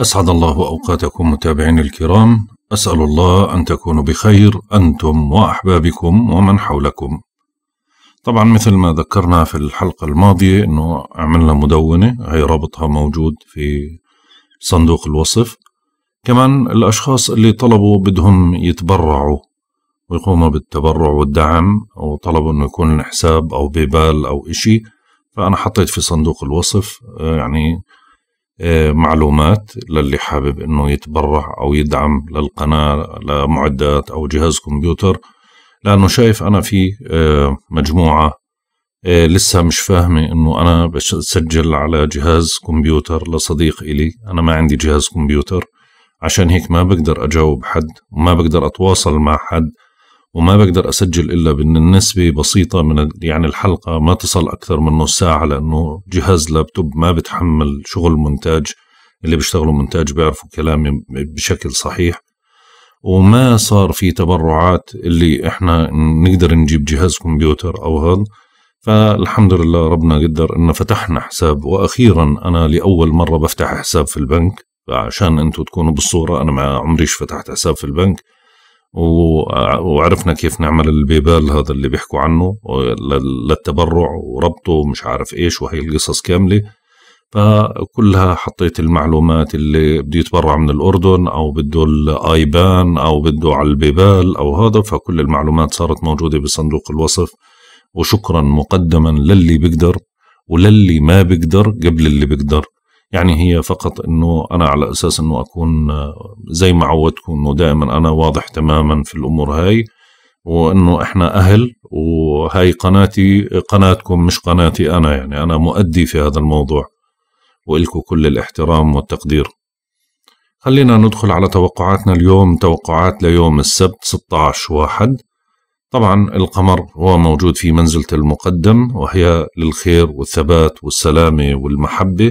أسعد الله أوقاتكم متابعين الكرام أسأل الله أن تكونوا بخير أنتم وأحبابكم ومن حولكم طبعا مثل ما ذكرنا في الحلقة الماضية أنه عملنا مدونة هي رابطها موجود في صندوق الوصف كمان الأشخاص اللي طلبوا بدهم يتبرعوا ويقوموا بالتبرع والدعم وطلبوا أنه يكون حساب أو بيبال أو إشي فأنا حطيت في صندوق الوصف آه، يعني آه، معلومات للي حابب انه يتبرع او يدعم للقناه لمعدات او جهاز كمبيوتر لانه شايف انا في آه، مجموعه آه، لسه مش فاهمه انه انا بسجل على جهاز كمبيوتر لصديق الي انا ما عندي جهاز كمبيوتر عشان هيك ما بقدر اجاوب حد وما بقدر اتواصل مع حد وما بقدر اسجل الا بالنسبه بسيطه من يعني الحلقه ما تصل اكثر من نص ساعه لانه جهاز لابتوب ما بتحمل شغل مونتاج اللي بيشتغلوا مونتاج بيعرفوا كلامي بشكل صحيح وما صار في تبرعات اللي احنا نقدر نجيب جهاز كمبيوتر او هذا فالحمد لله ربنا قدر ان فتحنا حساب واخيرا انا لاول مره بفتح حساب في البنك فعشان انتم تكونوا بالصوره انا ما عمريش فتحت حساب في البنك وعرفنا كيف نعمل البيبال هذا اللي بيحكوا عنه للتبرع وربطه مش عارف ايش وهي القصص كامله فكلها حطيت المعلومات اللي بده يتبرع من الأردن أو بده الآيبان أو بده على البيبال أو هذا فكل المعلومات صارت موجودة بصندوق الوصف وشكرا مقدما للي بيقدر وللي ما بيقدر قبل اللي بيقدر يعني هي فقط انه انا على اساس انه اكون آه، زي ما عودتكم انه دائما انا واضح تماما في الامور هاي وانه احنا اهل وهاي قناتي قناتكم مش قناتي انا يعني انا مؤدي في هذا الموضوع والكم كل الاحترام والتقدير خلينا ندخل على توقعاتنا اليوم توقعات ليوم السبت 16 واحد طبعا القمر هو موجود في منزلة المقدم وهي للخير والثبات والسلامة والمحبة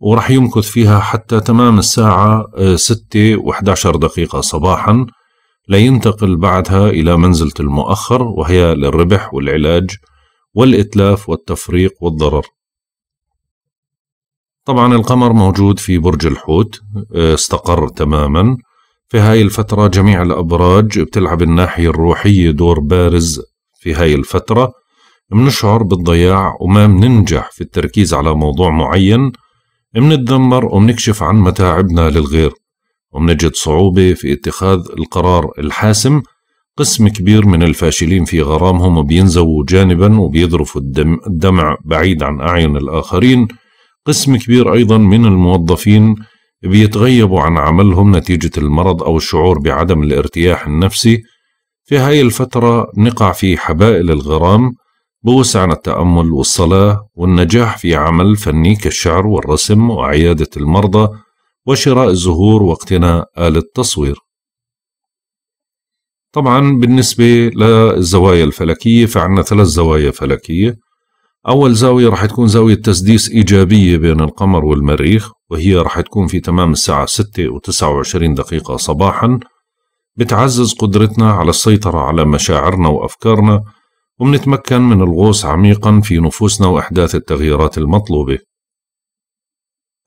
وراح يمكث فيها حتى تمام الساعة 6 آه، و11 دقيقة صباحا لينتقل بعدها إلى منزلة المؤخر وهي للربح والعلاج والإتلاف والتفريق والضرر طبعا القمر موجود في برج الحوت آه، استقر تماما في هاي الفترة جميع الأبراج بتلعب الناحية الروحية دور بارز في هاي الفترة بنشعر بالضياع وما بننجح في التركيز على موضوع معين منتذمر ومنكشف عن متاعبنا للغير ومنجد صعوبة في اتخاذ القرار الحاسم قسم كبير من الفاشلين في غرامهم وبينزووا جانبا وبيذرفوا الدمع بعيد عن أعين الآخرين قسم كبير أيضا من الموظفين بيتغيبوا عن عملهم نتيجة المرض أو الشعور بعدم الارتياح النفسي في هاي الفترة نقع في حبائل الغرام بوسعنا التأمل والصلاة والنجاح في عمل فني كالشعر والرسم وعيادة المرضى وشراء الزهور واقتناء آلة تصوير. طبعا بالنسبة للزوايا الفلكية فعندنا ثلاث زوايا فلكية أول زاوية راح تكون زاوية تسديس إيجابية بين القمر والمريخ وهي راح تكون في تمام الساعة 6 و 29 دقيقة صباحا بتعزز قدرتنا على السيطرة على مشاعرنا وأفكارنا ومنتمكن من الغوص عميقا في نفوسنا وإحداث التغييرات المطلوبة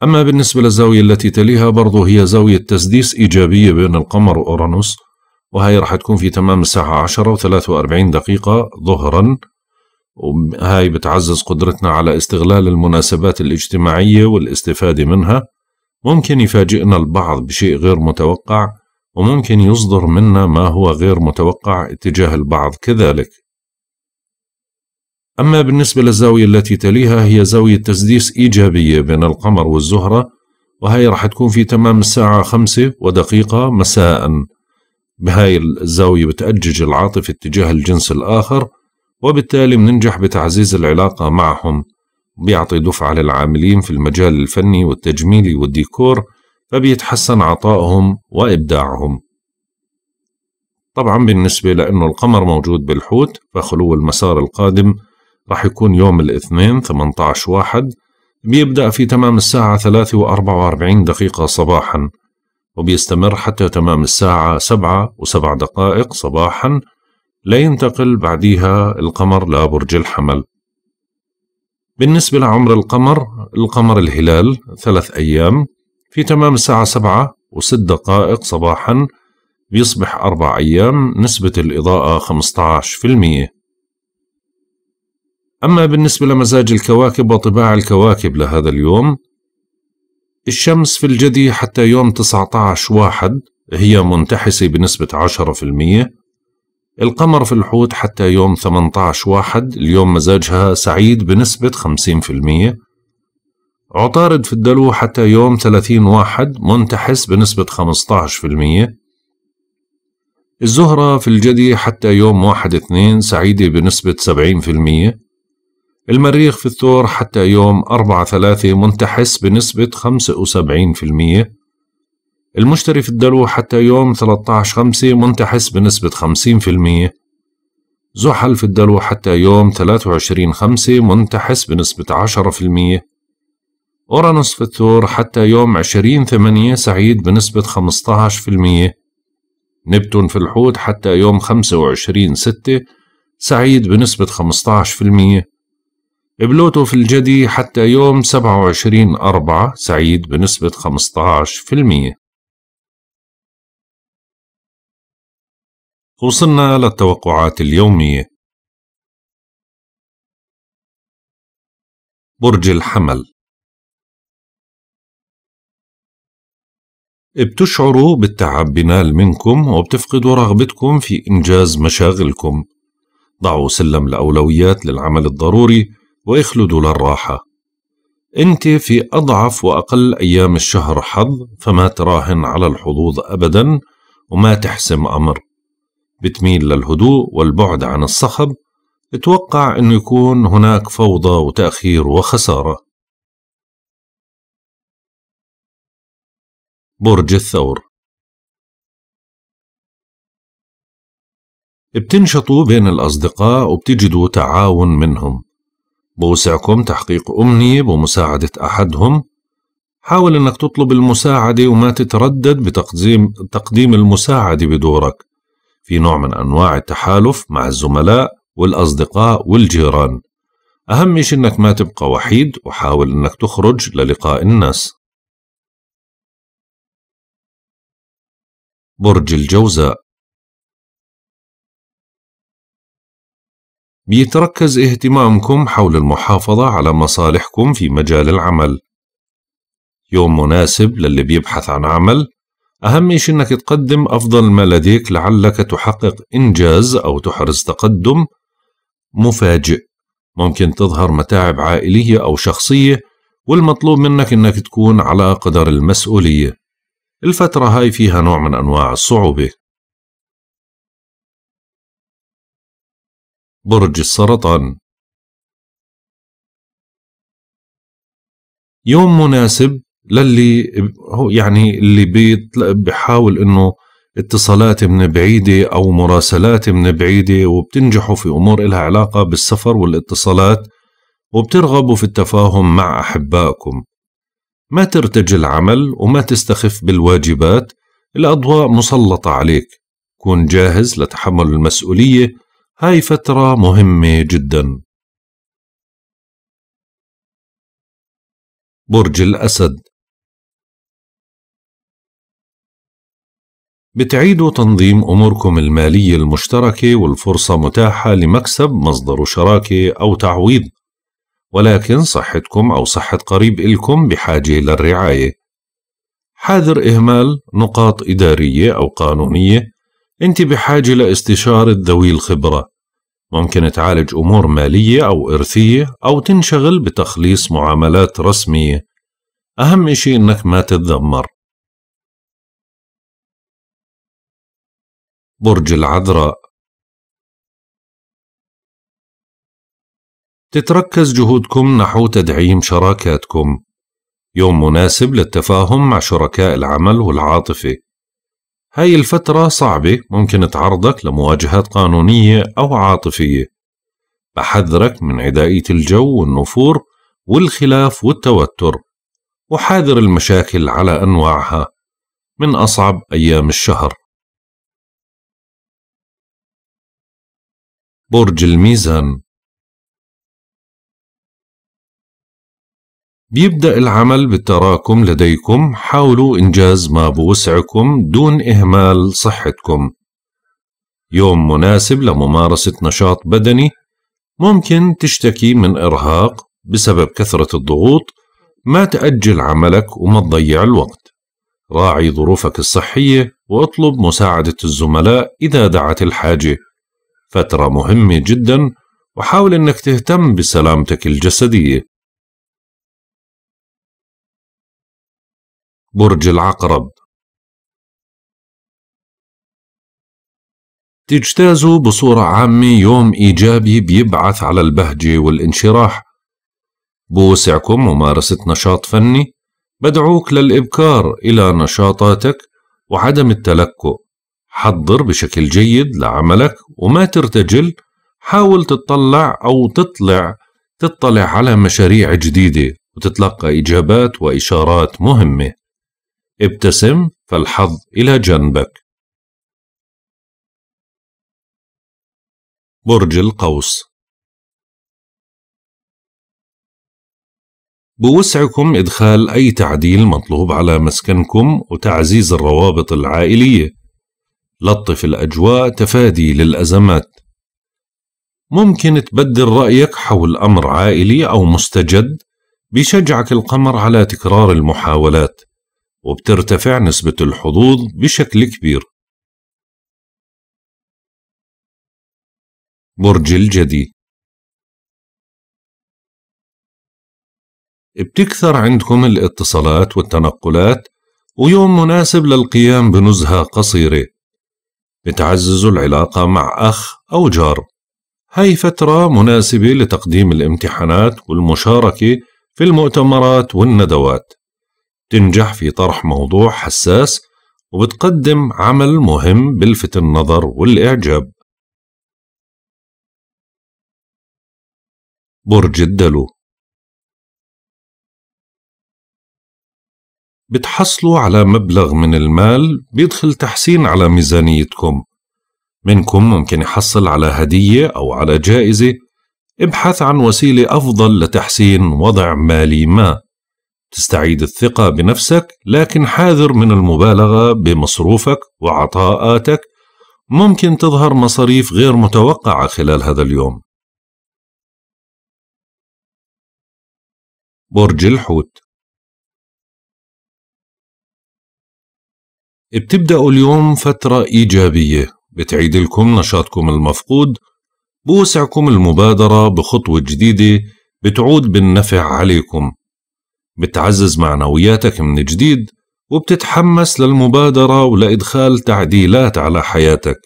أما بالنسبة للزاوية التي تليها برضو هي زاوية تسديس إيجابية بين القمر وأورانوس وهي راح تكون في تمام الساعة 10 و 43 دقيقة ظهرا وهي بتعزز قدرتنا على استغلال المناسبات الاجتماعية والاستفادة منها ممكن يفاجئنا البعض بشيء غير متوقع وممكن يصدر منا ما هو غير متوقع اتجاه البعض كذلك أما بالنسبة للزاوية التي تليها هي زاوية تسديس إيجابية بين القمر والزهرة وهي راح تكون في تمام الساعة خمسة ودقيقة مساء بهاي الزاوية بتأجج العاطفة اتجاه الجنس الآخر وبالتالي بننجح بتعزيز العلاقة معهم بيعطي دفعة للعاملين في المجال الفني والتجميلي والديكور فبيتحسن عطائهم وإبداعهم طبعا بالنسبة لأنه القمر موجود بالحوت فخلو المسار القادم راح يكون يوم الاثنين 18 واحد بيبدأ في تمام الساعة 3 و44 دقيقة صباحا وبيستمر حتى تمام الساعة 7 و7 دقائق صباحا لينتقل بعديها القمر لبرج الحمل بالنسبة لعمر القمر القمر الهلال ثلاث أيام في تمام الساعة 7 و6 دقائق صباحا بيصبح أربع أيام نسبة الإضاءة 15% أما بالنسبة لمزاج الكواكب وطباع الكواكب لهذا اليوم الشمس في الجدي حتى يوم 19 واحد هي منتحسة بنسبة 10% القمر في الحوت حتى يوم 18 واحد اليوم مزاجها سعيد بنسبة 50% عطارد في الدلو حتى يوم 30 واحد منتحس بنسبة 15% الزهرة في الجدي حتى يوم واحد اثنين سعيدة بنسبة سبعين في المئة المريخ في الثور حتى يوم 4/3 منتحس بنسبة 75%، المشتري في الدلو حتى يوم 13/5 منتحس بنسبة 50%، زحل في الدلو حتى يوم 23/5 منتحس بنسبة 10%، أورانوس في الثور حتى يوم 20/8 سعيد بنسبة 15%، نبتون في الحوت حتى يوم 25/6 سعيد بنسبة المية بلوتو في الجدي حتى يوم 27 أربعة سعيد بنسبة 15% وصلنا للتوقعات اليومية برج الحمل بتشعروا بالتعب بنال منكم وبتفقدوا رغبتكم في إنجاز مشاغلكم ضعوا سلم الأولويات للعمل الضروري ويخلدوا للراحة أنت في أضعف وأقل أيام الشهر حظ فما تراهن على الحظوظ أبدا وما تحسم أمر بتميل للهدوء والبعد عن الصخب اتوقع أنه يكون هناك فوضى وتأخير وخسارة برج الثور بتنشطوا بين الأصدقاء وبتجدوا تعاون منهم بوسعكم تحقيق أمنية بمساعدة أحدهم حاول أنك تطلب المساعدة وما تتردد بتقديم تقديم المساعدة بدورك في نوع من أنواع التحالف مع الزملاء والأصدقاء والجيران أهم شيء أنك ما تبقى وحيد وحاول أنك تخرج للقاء الناس برج الجوزاء بيتركز اهتمامكم حول المحافظة على مصالحكم في مجال العمل يوم مناسب للي بيبحث عن عمل أهم شيء إنك تقدم أفضل ما لديك لعلك تحقق إنجاز أو تحرز تقدم مفاجئ ممكن تظهر متاعب عائلية أو شخصية والمطلوب منك إنك تكون على قدر المسؤولية الفترة هاي فيها نوع من أنواع الصعوبة برج السرطان يوم مناسب للي يعني اللي بيحاول انه اتصالات من بعيدة أو مراسلات من بعيدة وبتنجحوا في أمور إلها علاقة بالسفر والاتصالات وبترغبوا في التفاهم مع أحبائكم ما ترتجل العمل وما تستخف بالواجبات الأضواء مسلطة عليك كن جاهز لتحمل المسؤولية هاي فترة مهمة جدا برج الأسد بتعيدوا تنظيم أموركم المالية المشتركة والفرصة متاحة لمكسب مصدر شراكة أو تعويض ولكن صحتكم أو صحة قريب إلكم بحاجة للرعاية حاذر إهمال نقاط إدارية أو قانونية أنت بحاجة لاستشارة ذوي الخبرة ممكن تعالج أمور مالية أو إرثية أو تنشغل بتخليص معاملات رسمية أهم إشي إنك ما تتذمر برج العذراء تتركز جهودكم نحو تدعيم شراكاتكم يوم مناسب للتفاهم مع شركاء العمل والعاطفة هاي الفترة صعبة ممكن تعرضك لمواجهات قانونية أو عاطفية بحذرك من عدائية الجو والنفور والخلاف والتوتر وحاذر المشاكل على أنواعها من أصعب أيام الشهر برج الميزان بيبدأ العمل بالتراكم لديكم حاولوا إنجاز ما بوسعكم دون إهمال صحتكم يوم مناسب لممارسة نشاط بدني ممكن تشتكي من إرهاق بسبب كثرة الضغوط ما تأجل عملك وما تضيع الوقت راعي ظروفك الصحية واطلب مساعدة الزملاء إذا دعت الحاجة فترة مهمة جدا وحاول أنك تهتم بسلامتك الجسدية برج العقرب تجتازوا بصورة عامة يوم إيجابي بيبعث على البهجة والانشراح بوسعكم ممارسة نشاط فني بدعوك للإبكار إلى نشاطاتك وعدم التلكؤ حضر بشكل جيد لعملك وما ترتجل حاول تطلع أو تطلع تطلع على مشاريع جديدة وتتلقى إجابات وإشارات مهمة ابتسم فالحظ إلى جنبك برج القوس بوسعكم إدخال أي تعديل مطلوب على مسكنكم وتعزيز الروابط العائلية لطف الأجواء تفادي للأزمات ممكن تبدل رأيك حول أمر عائلي أو مستجد بيشجعك القمر على تكرار المحاولات وبترتفع نسبة الحظوظ بشكل كبير برج الجدي بتكثر عندكم الاتصالات والتنقلات ويوم مناسب للقيام بنزهة قصيرة بتعززوا العلاقة مع أخ أو جار هاي فترة مناسبة لتقديم الامتحانات والمشاركة في المؤتمرات والندوات بتنجح في طرح موضوع حساس وبتقدم عمل مهم بلفت النظر والإعجاب برج الدلو بتحصلوا على مبلغ من المال بيدخل تحسين على ميزانيتكم منكم ممكن يحصل على هدية أو على جائزة ابحث عن وسيلة أفضل لتحسين وضع مالي ما تستعيد الثقة بنفسك لكن حاذر من المبالغة بمصروفك وعطاءاتك ممكن تظهر مصاريف غير متوقعة خلال هذا اليوم برج الحوت بتبدأوا اليوم فترة إيجابية بتعيد لكم نشاطكم المفقود بوسعكم المبادرة بخطوة جديدة بتعود بالنفع عليكم بتعزز معنوياتك من جديد وبتتحمس للمبادرة ولإدخال تعديلات على حياتك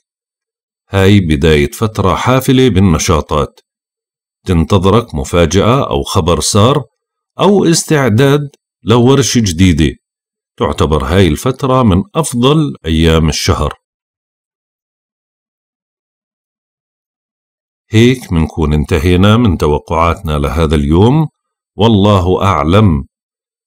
هاي بداية فترة حافلة بالنشاطات تنتظرك مفاجأة أو خبر سار أو استعداد لورشة جديدة تعتبر هاي الفترة من أفضل أيام الشهر هيك منكون انتهينا من توقعاتنا لهذا اليوم والله أعلم